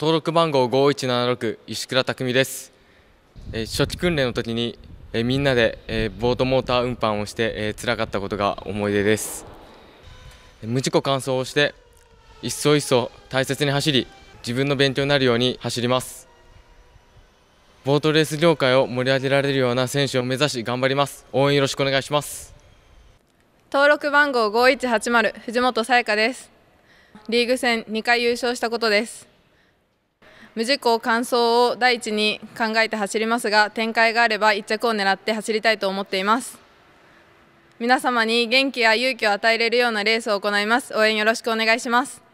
登録番号5176石倉匠です、えー、初期訓練の時に、えー、みんなで、えー、ボートモーター運搬をして、えー、辛かったことが思い出です無事故完走をして一層一層大切に走り自分の勉強になるように走りますボートレース業界を盛り上げられるような選手を目指し頑張ります応援よろしくお願いします登録番号5180藤本沙耶香ですリーグ戦2回優勝したことです無事故、完走を第一に考えて走りますが展開があれば1着を狙って走りたいと思っています皆様に元気や勇気を与えれるようなレースを行います応援よろしくお願いします